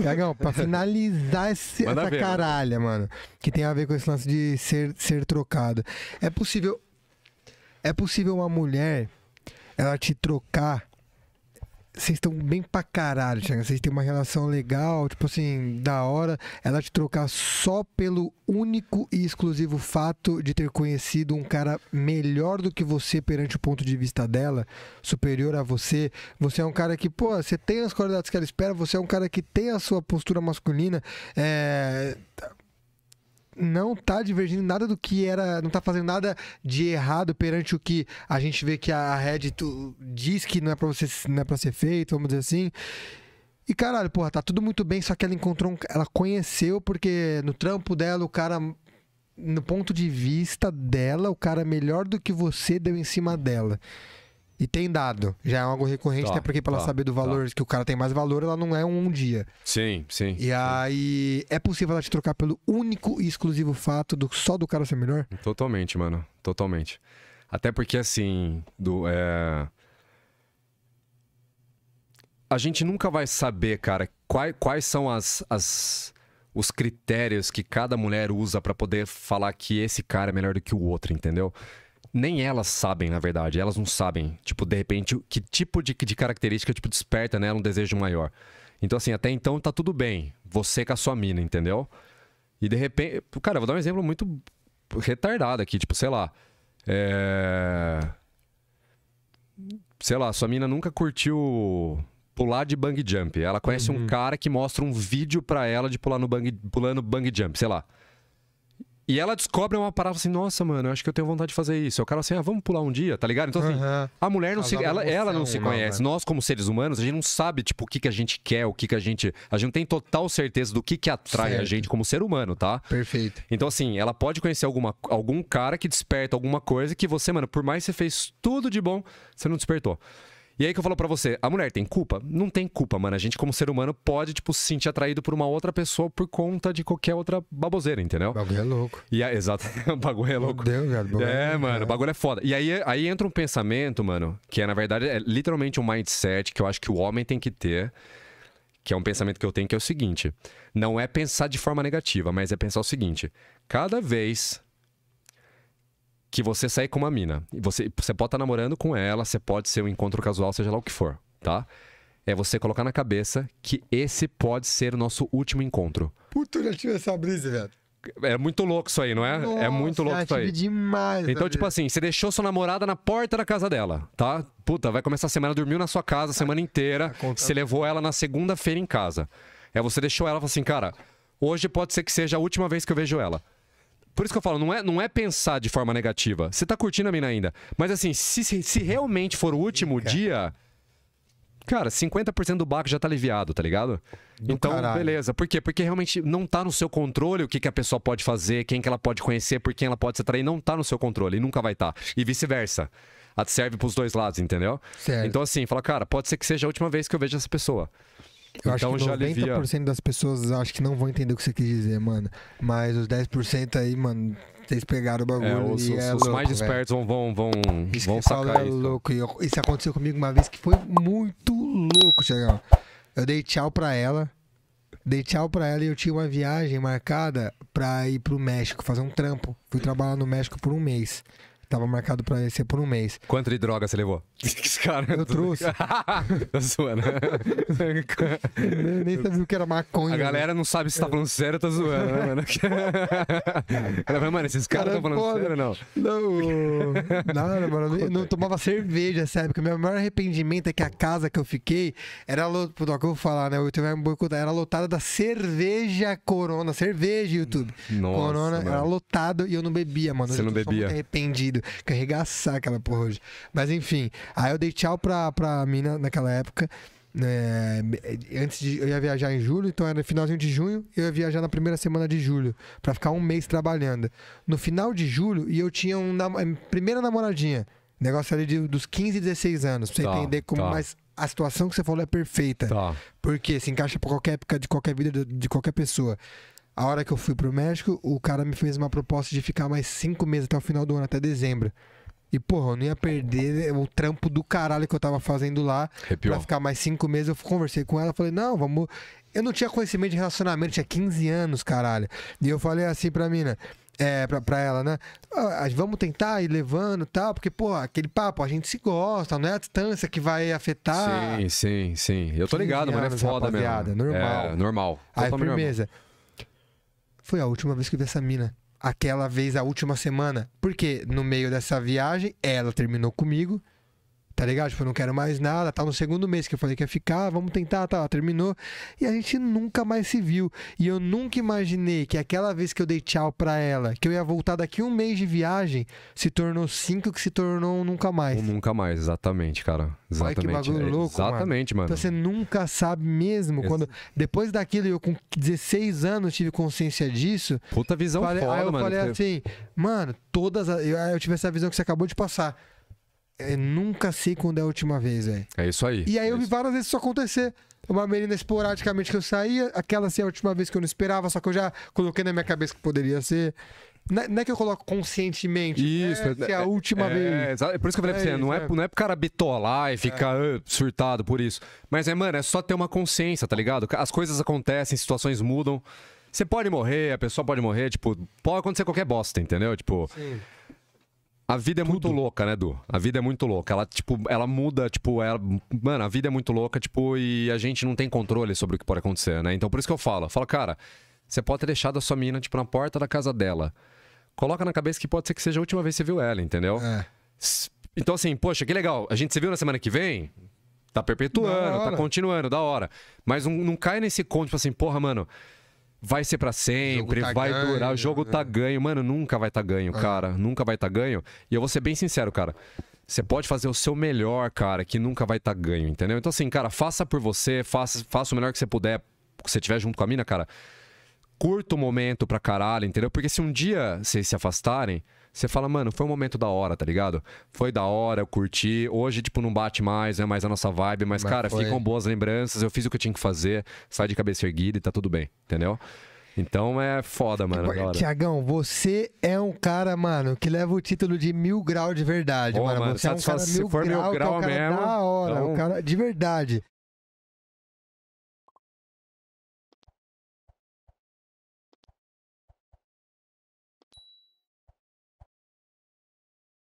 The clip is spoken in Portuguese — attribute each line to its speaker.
Speaker 1: Gagão, pra finalizar esse, essa ver, né? caralha, mano. Que tem a ver com esse lance de ser, ser trocado. É possível. É possível uma mulher ela te trocar vocês estão bem pra caralho, Thiago. Vocês têm uma relação legal, tipo assim, da hora. Ela te trocar só pelo único e exclusivo fato de ter conhecido um cara melhor do que você perante o ponto de vista dela, superior a você. Você é um cara que, pô, você tem as qualidades que ela espera, você é um cara que tem a sua postura masculina. É não tá divergindo nada do que era, não tá fazendo nada de errado perante o que a gente vê que a Red diz que não é para você, não é para ser feito, vamos dizer assim. E caralho, porra, tá tudo muito bem, só que ela encontrou, um, ela conheceu porque no trampo dela o cara no ponto de vista dela, o cara é melhor do que você deu em cima dela. E tem dado. Já é algo recorrente, tá, até porque para tá, ela saber do tá. valor, tá. que o cara tem mais valor, ela não é um dia.
Speaker 2: Sim, sim.
Speaker 1: E sim. aí é possível ela te trocar pelo único e exclusivo fato do só do cara ser melhor?
Speaker 2: Totalmente, mano. Totalmente. Até porque assim, do é... a gente nunca vai saber, cara, quais, quais são as, as os critérios que cada mulher usa para poder falar que esse cara é melhor do que o outro, entendeu? nem elas sabem, na verdade. Elas não sabem, tipo, de repente, que tipo de, de característica, tipo, desperta nela um desejo maior. Então, assim, até então tá tudo bem. Você com a sua mina, entendeu? E de repente. Cara, eu vou dar um exemplo muito retardado aqui, tipo, sei lá. É. Sei lá, sua mina nunca curtiu pular de bang jump. Ela conhece uhum. um cara que mostra um vídeo pra ela de pular no bang, pulando bang jump, sei lá. E ela descobre uma parada assim, nossa, mano, acho que eu tenho vontade de fazer isso. O cara assim, ah, vamos pular um dia, tá ligado? Então, assim, uhum. a mulher não se. Ela, ela não se né, conhece. Nós, como seres humanos, a gente não sabe, tipo, o que, que a gente quer, o que, que a gente. A gente não tem total certeza do que, que atrai certo. a gente como ser humano, tá? Perfeito. Então, assim, ela pode conhecer alguma, algum cara que desperta alguma coisa que você, mano, por mais que você fez tudo de bom, você não despertou. E aí que eu falo para você, a mulher tem culpa? Não tem culpa, mano. A gente, como ser humano, pode, tipo, se sentir atraído por uma outra pessoa por conta de qualquer outra baboseira, entendeu? O bagulho é louco. E a, exato, o bagulho é louco. Meu Deus, cara, bagulho é, é, mano, o é. bagulho é foda. E aí, aí entra um pensamento, mano, que é, na verdade, é literalmente um mindset que eu acho que o homem tem que ter, que é um pensamento que eu tenho, que é o seguinte: não é pensar de forma negativa, mas é pensar o seguinte: cada vez que você sair com uma mina. Você, você pode estar tá namorando com ela, você pode ser um encontro casual, seja lá o que for, tá? É você colocar na cabeça que esse pode ser o nosso último encontro.
Speaker 1: Puta, eu já tive essa brisa, velho.
Speaker 2: É muito louco isso aí, não é? é Nossa, é muito louco isso aí.
Speaker 1: demais. Então, tipo
Speaker 2: assim, você deixou sua namorada na porta da casa dela, tá? Puta, vai começar a semana, dormiu na sua casa a semana inteira. Tá você levou ela na segunda-feira em casa. É, você deixou ela e falou assim, cara, hoje pode ser que seja a última vez que eu vejo ela. Por isso que eu falo, não é, não é pensar de forma negativa. Você tá curtindo a mina ainda. Mas assim, se, se, realmente for o último Fica. dia. Cara, 50% do barco já tá aliviado, tá ligado? Do então, caralho. beleza. Por quê? Porque realmente não tá no seu controle o que, que a pessoa pode fazer, quem que ela pode conhecer, por quem ela pode se atrair. Não tá no seu controle e nunca vai estar. Tá. E vice-versa. Serve pros dois lados, entendeu? Certo. Então, assim, fala, cara, pode ser que seja a última vez que eu veja essa pessoa.
Speaker 1: Eu então, acho que 90% alivia. das pessoas acho que não vão entender o que você quis dizer, mano. Mas os 10% aí, mano, vocês pegaram o é, bagulho. É, os, os, é os louco, mais espertos vão, vão, vão, isso vão sacar é isso. Louco. Isso aconteceu comigo uma vez que foi muito louco, Tiagão. Eu dei tchau pra ela. Dei tchau pra ela e eu tinha uma viagem marcada pra ir pro México, fazer um trampo. Fui trabalhar no México por um mês tava marcado pra ser por um mês.
Speaker 2: Quanto de droga você levou? cara, é eu trouxe. Tá zoando.
Speaker 1: nem, nem sabia o que era maconha. A né? galera né?
Speaker 2: não sabe se tá é. falando sério ou tá zoando, né, mano? Ela falou, mano, esses caras tão falando sério ou não?
Speaker 1: Não. Nada, mano. Eu não tomava cerveja essa época. Meu maior arrependimento é que a casa que eu fiquei era lotada. que eu vou falar, né? O YouTube Era lotada da cerveja Corona. Cerveja, YouTube. Nossa, corona mano. era lotado e eu não bebia, mano. Você eu não bebia? arrependido consigo carregaçar aquela porra hoje. Mas enfim, aí eu dei tchau pra, pra mina naquela época. Né, é, antes de eu ia viajar em julho, então era finalzinho de junho, eu ia viajar na primeira semana de julho, para ficar um mês trabalhando. No final de julho, e eu tinha uma é, primeira namoradinha, negócio ali de, dos 15 e 16 anos, pra você tá, entender como tá. a situação que você falou é perfeita. Tá. Porque se encaixa pra qualquer época de qualquer vida de, de qualquer pessoa. A hora que eu fui pro México, o cara me fez uma proposta de ficar mais cinco meses até o final do ano, até dezembro. E, porra, eu não ia perder o trampo do caralho que eu tava fazendo lá. Arrepiou. É pra ficar mais cinco meses. Eu conversei com ela, falei, não, vamos. Eu não tinha conhecimento de relacionamento, tinha 15 anos, caralho. E eu falei assim pra mina, é, pra, pra ela, né? Ah, vamos tentar ir levando tal, porque, pô, aquele papo, a gente se gosta, não é a distância que vai afetar.
Speaker 2: Sim, sim, sim. Eu tô ligado, mano, é foda mesmo. Né? Normal. É, normal. Aí, firmeza.
Speaker 1: Normal. Foi a última vez que vi essa mina. Aquela vez, a última semana. Porque no meio dessa viagem, ela terminou comigo tá ligado? Tipo, eu não quero mais nada, tá no segundo mês que eu falei que ia ficar, vamos tentar, tá, terminou. E a gente nunca mais se viu. E eu nunca imaginei que aquela vez que eu dei tchau pra ela, que eu ia voltar daqui um mês de viagem, se tornou cinco, que se tornou um nunca mais. Um nunca mais, exatamente, cara. Exatamente. Olha que bagulho é, louco, Exatamente, mano. mano. Então você nunca sabe mesmo. Ex quando Depois daquilo, eu com 16 anos tive consciência disso. Puta visão falei, foda, aí eu mano. falei assim, mano, todas... As, eu, eu tive essa visão que você acabou de passar é, nunca sei quando é a última vez, velho. É isso aí. E aí é eu vi várias vezes isso acontecer. Uma menina esporadicamente que eu saía, aquela assim, a última vez que eu não esperava, só que eu já coloquei na minha cabeça que poderia ser. Não é, é que eu coloco conscientemente. Isso, é, é, é a última é, vez. É, por isso que eu falei pra você, não, é, não é
Speaker 2: pro cara bitolar e ficar uh, surtado por isso. Mas é, mano, é só ter uma consciência, tá ligado? As coisas acontecem, situações mudam. Você pode morrer, a pessoa pode morrer, tipo, pode acontecer qualquer bosta, entendeu? Tipo. Sim. A vida é Tudo. muito louca, né, Du? A vida é muito louca. Ela, tipo, ela muda, tipo, ela... mano, a vida é muito louca, tipo, e a gente não tem controle sobre o que pode acontecer, né? Então por isso que eu falo, eu falo, cara, você pode ter deixado a sua menina, tipo, na porta da casa dela. Coloca na cabeça que pode ser que seja a última vez que você viu ela, entendeu? É. Então, assim, poxa, que legal. A gente se viu na semana que vem? Tá perpetuando, tá continuando, da hora. Mas não, não cai nesse conto, tipo assim, porra, mano vai ser para tá sempre, tá vai ganho, durar, o jogo tá né? ganho. Mano, nunca vai tá ganho, é. cara. Nunca vai tá ganho. E eu vou ser bem sincero, cara. Você pode fazer o seu melhor, cara, que nunca vai tá ganho, entendeu? Então, assim, cara, faça por você, faça, faça o melhor que você puder, que você tiver junto com a mina, cara. Curta o momento pra caralho, entendeu? Porque se um dia vocês se afastarem, você fala, mano, foi um momento da hora, tá ligado? Foi da hora, eu curti. Hoje, tipo, não bate mais, não é mais a nossa vibe, mas, mas cara, foi... ficam boas lembranças. Eu fiz o que eu tinha que fazer, sai de cabeça erguida e tá tudo bem, entendeu? Então é foda, mano. É
Speaker 1: Tiagão, você é um cara, mano, que leva o título de mil grau de verdade, oh, mano. Você mano, é um cara mil grau, mil é grau, é um cara mesmo, da hora, então... um cara de verdade.